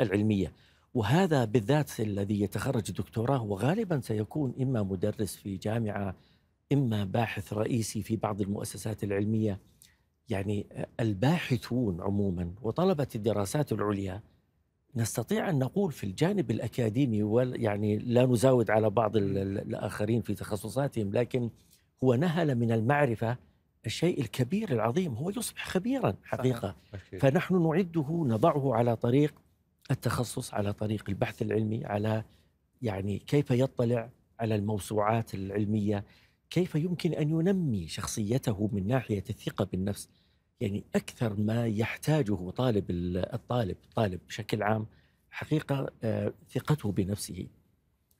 العلمية وهذا بالذات الذي يتخرج دكتوراه وغالبا سيكون إما مدرس في جامعة إما باحث رئيسي في بعض المؤسسات العلمية يعني الباحثون عموما وطلبة الدراسات العليا نستطيع ان نقول في الجانب الاكاديمي يعني لا نزاود على بعض الاخرين في تخصصاتهم لكن هو نهل من المعرفه الشيء الكبير العظيم هو يصبح خبيرا حقيقه فنحن نعده نضعه على طريق التخصص على طريق البحث العلمي على يعني كيف يطلع على الموسوعات العلميه كيف يمكن ان ينمي شخصيته من ناحيه الثقه بالنفس يعني اكثر ما يحتاجه طالب الطالب الطالب بشكل عام حقيقه آه، ثقته بنفسه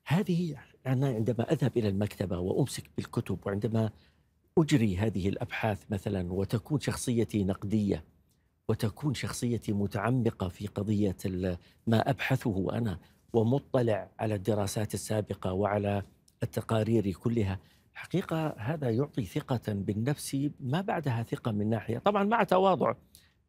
هذه انا عندما اذهب الى المكتبه وامسك بالكتب وعندما اجري هذه الابحاث مثلا وتكون شخصيتي نقديه وتكون شخصيتي متعمقه في قضيه ما ابحثه انا ومطلع على الدراسات السابقه وعلى التقارير كلها حقيقة هذا يعطي ثقة بالنفس ما بعدها ثقة من ناحية طبعا مع تواضع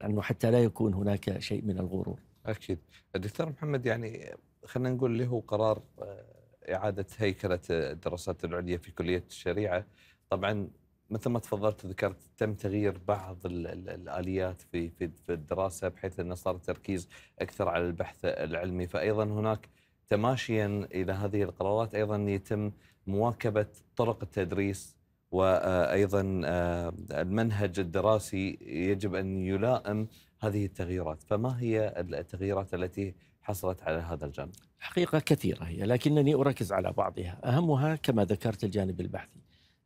لأنه حتى لا يكون هناك شيء من الغرور أكيد الدكتور محمد يعني خلينا نقول له قرار آه، إعادة هيكلة الدراسات العليا في كلية الشريعة طبعا مثل ما تفضلت ذكرت تم تغيير بعض الآليات في, في, في الدراسة بحيث أنه صار تركيز أكثر على البحث العلمي فأيضا هناك تماشيا الى هذه القرارات ايضا يتم مواكبه طرق التدريس وايضا آه، المنهج الدراسي يجب ان يلائم هذه التغييرات، فما هي التغييرات التي حصلت على هذا الجانب؟ الحقيقه كثيره هي لكنني اركز على بعضها، اهمها كما ذكرت الجانب البحثي.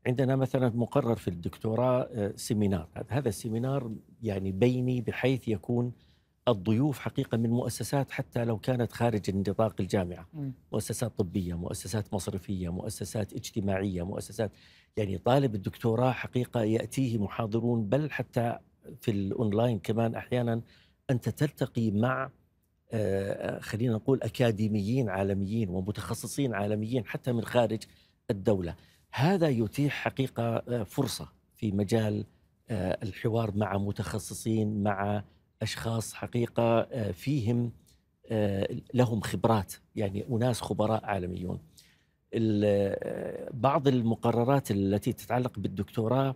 عندنا مثلا مقرر في الدكتوراه آه، سيمينار، هذا السيمينار يعني بيني بحيث يكون الضيوف حقيقه من مؤسسات حتى لو كانت خارج نطاق الجامعه م. مؤسسات طبيه مؤسسات مصرفيه مؤسسات اجتماعيه مؤسسات يعني طالب الدكتوراه حقيقه ياتيه محاضرون بل حتى في الاونلاين كمان احيانا انت تلتقي مع آه، خلينا نقول اكاديميين عالميين ومتخصصين عالميين حتى من خارج الدوله هذا يتيح حقيقه آه، فرصه في مجال آه، الحوار مع متخصصين مع اشخاص حقيقه آه، فيهم آه، لهم خبرات يعني اناس خبراء عالميون آه، بعض المقررات التي تتعلق بالدكتوراه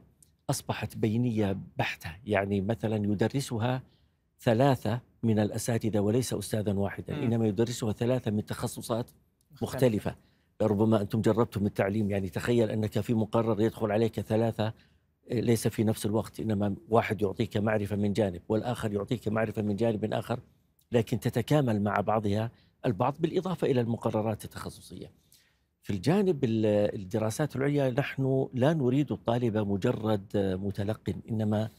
اصبحت بينيه بحته يعني مثلا يدرسها ثلاثه من الاساتذه وليس استاذا واحدا انما يدرسها ثلاثه من تخصصات مختلفه ربما انتم جربتم التعليم يعني تخيل انك في مقرر يدخل عليك ثلاثه ليس في نفس الوقت انما واحد يعطيك معرفه من جانب والاخر يعطيك معرفه من جانب اخر لكن تتكامل مع بعضها البعض بالاضافه الى المقررات التخصصيه. في الجانب الدراسات العليا نحن لا نريد الطالب مجرد متلق انما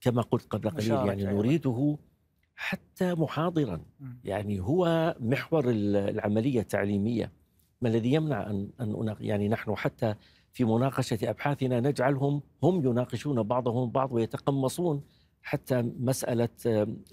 كما قلت قبل قليل يعني نريده حتى محاضرا يعني هو محور العمليه التعليميه ما الذي يمنع ان ان يعني نحن حتى في مناقشة أبحاثنا نجعلهم هم يناقشون بعضهم البعض ويتقمصون حتى مسألة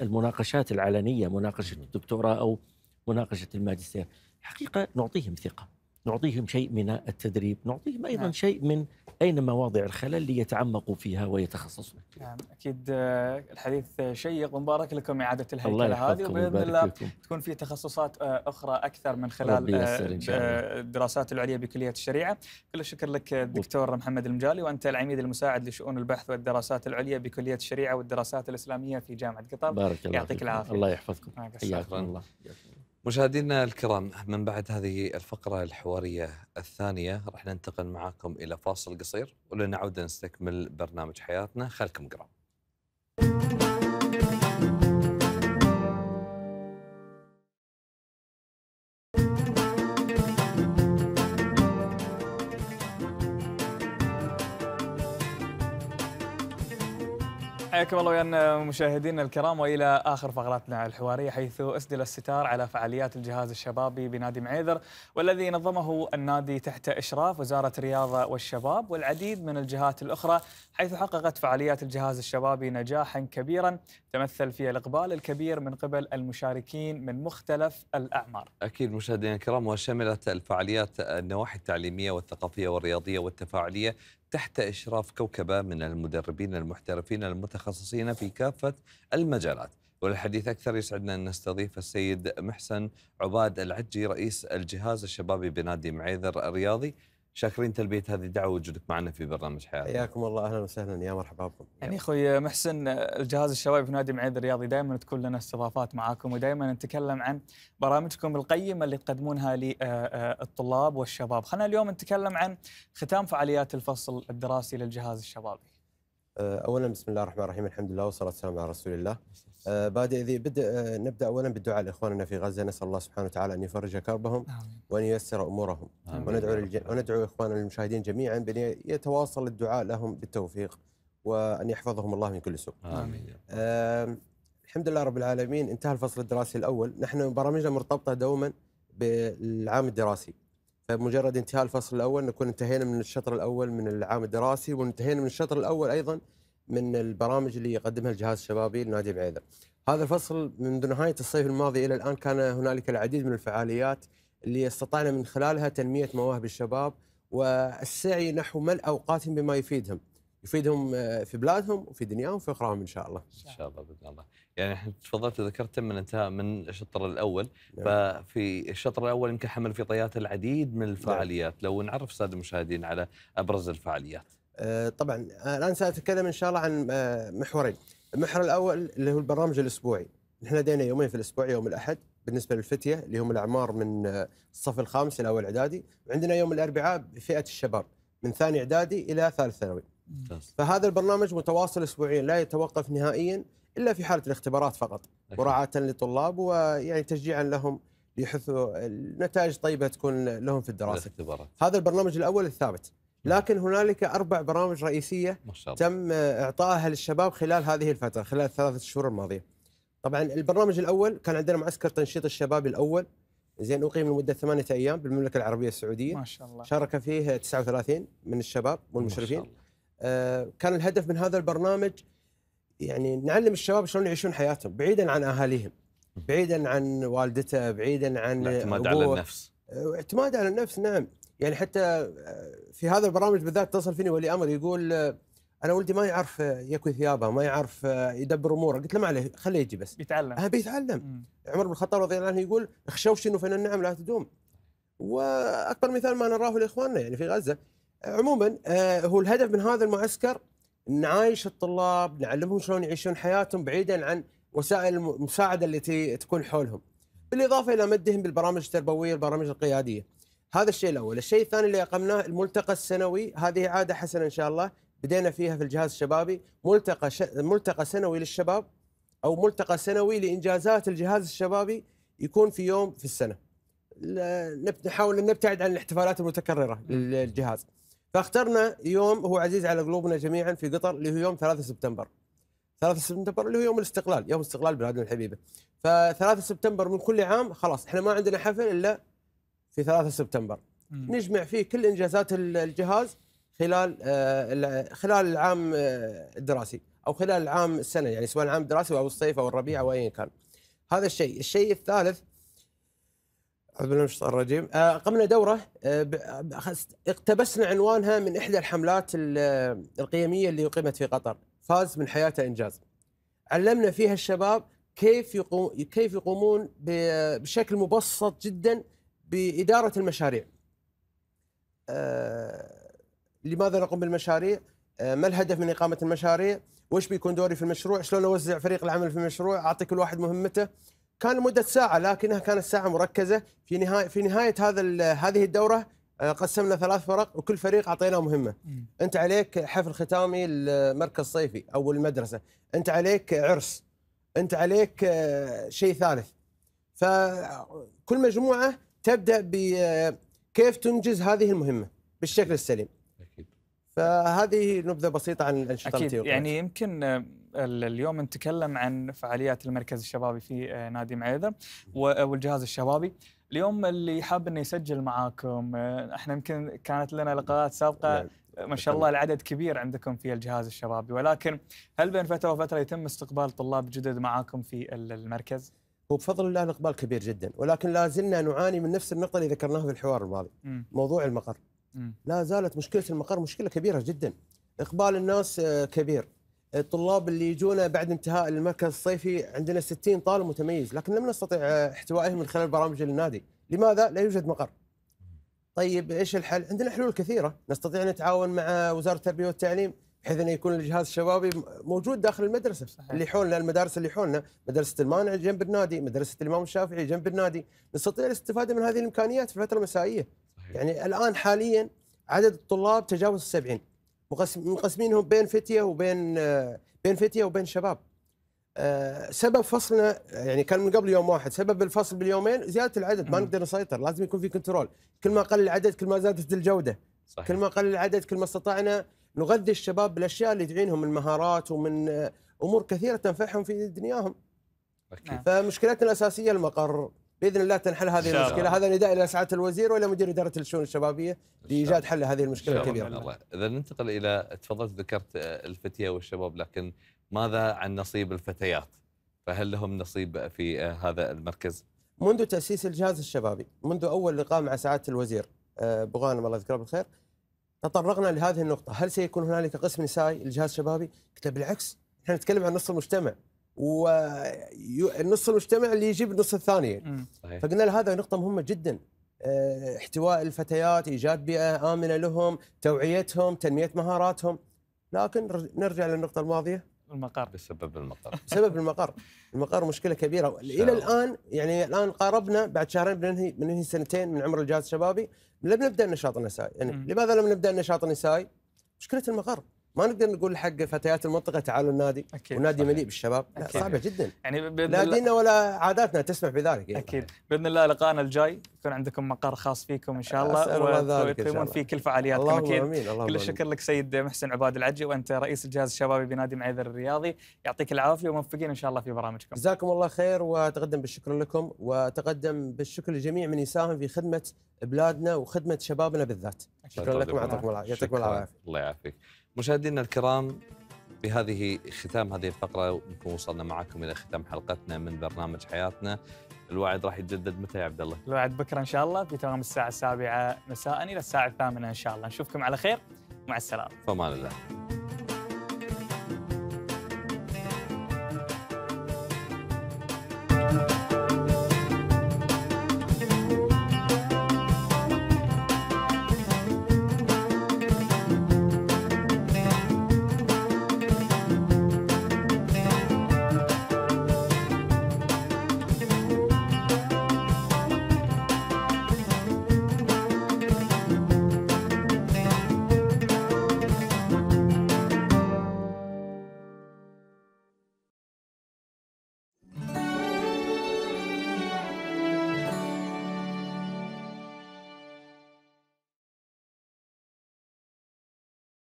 المناقشات العلنية مناقشة الدكتوراه أو مناقشة الماجستير حقيقة نعطيهم ثقة نعطيهم شيء من التدريب نعطيهم أيضا نعم. شيء من أين مواضع الخلل ليتعمقوا فيها ويتخصصوا نعم أكيد آه، الحديث شيق ومبارك لكم إعادة الهيكلة هذه وبإذن الله فيكم. تكون في تخصصات آه، أخرى أكثر من خلال آه، الدراسات العليا بكلية الشريعة كل الشكر لك الدكتور محمد المجالي وأنت العميد المساعد لشؤون البحث والدراسات العليا بكلية الشريعة والدراسات الإسلامية في جامعة قطر بارك الله يعطيك العافية الله يحفظكم شكرا الله مشاهدينا الكرام من بعد هذه الفقرة الحوارية الثانية راح ننتقل معاكم إلى فاصل قصير ولنعود نستكمل برنامج حياتنا خلكم قرام حياكم الله ويانا مشاهدينا الكرام والى اخر فقراتنا الحواريه حيث اسدل الستار على فعاليات الجهاز الشبابي بنادي معيذر والذي نظمه النادي تحت اشراف وزاره الرياضه والشباب والعديد من الجهات الاخرى حيث حققت فعاليات الجهاز الشبابي نجاحا كبيرا تمثل في الاقبال الكبير من قبل المشاركين من مختلف الاعمار. اكيد مشاهدينا الكرام وشملت الفعاليات النواحي التعليميه والثقافيه والرياضيه والتفاعليه تحت إشراف كوكبة من المدربين المحترفين المتخصصين في كافة المجالات وللحديث أكثر يسعدنا أن نستضيف السيد محسن عباد العجي رئيس الجهاز الشبابي بنادي معيذر الرياضي شاكرين تلبيه هذه الدعوه وجودك معنا في برنامج حياه حياكم الله اهلا وسهلا يا مرحبا بكم يعني اخوي محسن الجهاز الشبابي في نادي معيد الرياضي دائما تكون لنا استضافات معاكم ودائما نتكلم عن برامجكم القيمه اللي تقدمونها للطلاب والشباب خلينا اليوم نتكلم عن ختام فعاليات الفصل الدراسي للجهاز الشبابي أه، اولا بسم الله الرحمن الرحيم الحمد لله والصلاه والسلام على رسول الله آه، بادئ ذي بدء آه، نبدا اولا بالدعاء لاخواننا في غزه نسال الله سبحانه وتعالى ان يفرج كربهم آمين. وان ييسر امورهم آمين. وندعو للج... وندعو اخواننا المشاهدين جميعا بان يتواصل الدعاء لهم بالتوفيق وان يحفظهم الله من كل سوء. امين. آه الحمد لله رب العالمين انتهى الفصل الدراسي الاول، نحن برامجنا مرتبطه دوما بالعام الدراسي. فمجرد انتهاء الفصل الاول نكون انتهينا من الشطر الاول من العام الدراسي وانتهينا من الشطر الاول ايضا من البرامج اللي يقدمها الجهاز الشبابي لنادي بعيده. هذا الفصل منذ نهايه الصيف الماضي الى الان كان هنالك العديد من الفعاليات اللي استطعنا من خلالها تنميه مواهب الشباب والسعي نحو ملء اوقاتهم بما يفيدهم. يفيدهم آه، في بلادهم وفي دنياهم وفي اخراهم ان شاء الله. ان شاء الله باذن الله. يعني احنا تفضلت ذكرت تم الانتهاء من الشطر الاول نعم. ففي الشطر الاول يمكن حمل في طيات العديد من الفعاليات نعم. لو نعرف الساده المشاهدين على ابرز الفعاليات. آه، طبعا آه، الان ساتكلم ان شاء الله عن آه، محورين، المحور الاول اللي هو البرنامج الاسبوعي. نحن لدينا يومين في الاسبوع يوم الاحد بالنسبه للفتيه اللي هم الاعمار من الصف الخامس الى اول اعدادي، وعندنا يوم الاربعاء بفئه الشباب من ثاني اعدادي الى ثالث ثانوي. فهذا البرنامج متواصل اسبوعيا لا يتوقف نهائيا الا في حاله الاختبارات فقط مراعاه للطلاب ويعني تشجيعا لهم ليحثوا نتائج طيبه تكون لهم في الدراسه. الاختبارات. هذا البرنامج الاول الثابت. نعم. لكن هنالك اربع برامج رئيسيه ما شاء الله. تم آه، اعطائها للشباب خلال هذه الفتره خلال الثلاث شهور الماضيه. طبعا البرنامج الاول كان عندنا معسكر تنشيط الشباب الاول زين اقيم لمده ثمانيه ايام بالمملكه العربيه السعوديه ما شاء الله شارك فيه 39 من الشباب والمشرفين ما شاء الله. آه كان الهدف من هذا البرنامج يعني نعلم الشباب شلون يعيشون حياتهم بعيدا عن اهاليهم بعيدا عن والدته بعيدا عن الاعتماد على النفس آه، واعتماد على النفس نعم يعني حتى آه، في هذا البرامج بالذات اتصل فيني ولي امر يقول آه، انا ولدي ما يعرف يكوي ثيابه ما يعرف يدبر اموره قلت له ما عليه خليه يجي بس بيتعلم آه بيتعلم مم. عمر بن الخطاب رضي الله عنه يقول اخشوشنوا فان النعم لا تدوم واكبر مثال ما نراه لاخواننا يعني في غزه عموما هو الهدف من هذا المعسكر نعايش الطلاب نعلمهم شلون يعيشون حياتهم بعيدا عن وسائل المساعده التي تكون حولهم بالاضافه الى مدهم بالبرامج التربويه والبرامج القياديه. هذا الشيء الاول، الشيء الثاني اللي اقمناه الملتقى السنوي، هذه عاده حسنه ان شاء الله، بدينا فيها في الجهاز الشبابي، ملتقى ش... ملتقى سنوي للشباب او ملتقى سنوي لانجازات الجهاز الشبابي يكون في يوم في السنه. نحاول ان نبتعد عن الاحتفالات المتكرره للجهاز. فاخترنا يوم هو عزيز على قلوبنا جميعا في قطر اللي هو يوم 3 سبتمبر. 3 سبتمبر اللي هو يوم الاستقلال يوم استقلال بلادنا الحبيبه ف 3 سبتمبر من كل عام خلاص احنا ما عندنا حفل الا في 3 سبتمبر مم. نجمع فيه كل انجازات الجهاز خلال آه خلال العام آه، الدراسي او خلال العام السنه يعني سواء العام الدراسي او الصيف او الربيع او ايا كان هذا الشيء الشيء الثالث اعوذ بالله من الشيطان الرجيم اقمنا آه، دوره آه، اقتبسنا عنوانها من احدى الحملات القيميه اللي اقيمت في قطر فاز من حياته انجاز. علمنا فيها الشباب كيف يقوم كيف يقومون بشكل مبسط جدا باداره المشاريع. آه، لماذا نقوم بالمشاريع؟ آه، ما الهدف من اقامه المشاريع؟ وش بيكون دوري في المشروع؟ شلون اوزع فريق العمل في المشروع؟ اعطي كل واحد مهمته. كان مده ساعه لكنها كانت ساعه مركزه في نهايه في نهايه هذا هذه الدوره آه، قسمنا ثلاث فرق وكل فريق اعطيناه مهمه مم. انت عليك حفل ختامي المركز الصيفي او المدرسه انت عليك عرس انت عليك آه، شيء ثالث فكل مجموعه تبدا بكيف آه، تنجز هذه المهمه بالشكل السليم اكيد فهذه نبذه بسيطه عن الانشطه اكيد يعني يمكن اليوم نتكلم عن فعاليات المركز الشبابي في نادي معيذه والجهاز الشبابي اليوم اللي حاب انه يسجل معاكم آه، احنا يمكن كانت لنا لقاءات سابقه ما شاء الله العدد كبير عندكم في الجهاز الشبابي ولكن هل بين فتره وفتره يتم استقبال طلاب جدد معاكم في المركز؟ هو بفضل الله الاقبال كبير جدا ولكن لا زلنا نعاني من نفس النقطه اللي ذكرناها في الحوار الماضي م. موضوع المقر م. لا زالت مشكله المقر مشكله كبيره جدا اقبال الناس آه، كبير الطلاب اللي يجونا بعد انتهاء المركز الصيفي عندنا 60 طالب متميز لكن لم نستطيع آه، احتوائهم من خلال برامج النادي لماذا لا يوجد مقر طيب ايش الحل عندنا حلول كثيره نستطيع نتعاون مع وزاره التربيه والتعليم بحيث انه يكون الجهاز الشبابي موجود داخل المدرسه صحيح. اللي حولنا المدارس اللي حولنا مدرسه المانع جنب النادي مدرسه الامام الشافعي جنب النادي نستطيع الاستفاده من هذه الامكانيات في الفتره المسائيه صحيح. يعني الان حاليا عدد الطلاب تجاوز 70 مقسمينهم بين فتيه وبين بين فتيه وبين شباب آه، سبب فصلنا يعني كان من قبل يوم واحد سبب الفصل باليومين زياده العدد ما نقدر نسيطر لازم يكون في كنترول كل ما قل العدد كل ما زادت الجوده صحيح. كل ما قل العدد كل ما استطعنا نغذي الشباب بالاشياء اللي تعينهم من مهارات ومن آه، امور كثيره تنفعهم في دنياهم أكيد. فمشكلتنا الاساسيه المقر باذن الله تنحل هذه شارع. المشكله هذا نداء الى سعاده الوزير والى مدير اداره الشؤون الشبابيه لايجاد حل هذه المشكله الكبيره اذا ننتقل الى تفضلت ذكرت الفتيه والشباب لكن ماذا عن نصيب الفتيات فهل لهم نصيب في هذا المركز منذ تاسيس الجهاز الشبابي منذ اول لقاء مع سعاده الوزير آه، بغانم غانم الله يذكره بالخير تطرقنا لهذه النقطه هل سيكون هنالك قسم نسائي للجهاز الشبابي؟ قلت بالعكس احنا نتكلم عن نصف المجتمع والنص المجتمع اللي يجيب النص الثاني صحيح. فقلنا له هذا نقطه مهمه جدا آه، احتواء الفتيات ايجاد بيئه امنه لهم توعيتهم تنميه مهاراتهم لكن نرجع للنقطه الماضيه المقر بسبب المقر بسبب المقر المقر مشكله كبيره الى الان يعني الان قاربنا بعد شهرين بننهي بننهي سنتين من عمر الجهاز الشبابي لم نبدا النشاط النسائي يعني لماذا لم نبدا النشاط النسائي مشكله المقر ما نقدر نقول حق فتيات المنطقه تعالوا النادي أكيد ونادي مليء بالشباب أكيد. صعبه جدا يعني لا ديننا ولا عاداتنا تسمح بذلك يعني. اكيد باذن الله لقائنا الجاي يكون عندكم مقر خاص فيكم ان شاء الله ويقيمون فيه كل فعالياتكم اكيد الله كل الشكر لك سيد محسن عباد العجي وانت رئيس الجهاز الشبابي بنادي معيذر الرياضي يعطيك العافيه وموفقين ان شاء الله في برامجكم جزاكم الله خير وتقدم بالشكر لكم وتقدم بالشكر لجميع من يساهم في خدمه بلادنا وخدمه شبابنا بالذات شكرا لكم يعطيكم العافيه الله يعافيك مشاهدينا الكرام بهذه ختام هذه الفقرة نكون وصلنا معكم إلى ختام حلقتنا من برنامج حياتنا الوعد راح يتجدد متى يا عبد الله؟ الوعد بكرة إن شاء الله في تمام الساعة السابعة مساء إلى الساعة الثامنة إن شاء الله نشوفكم على خير مع السلامة فمان الله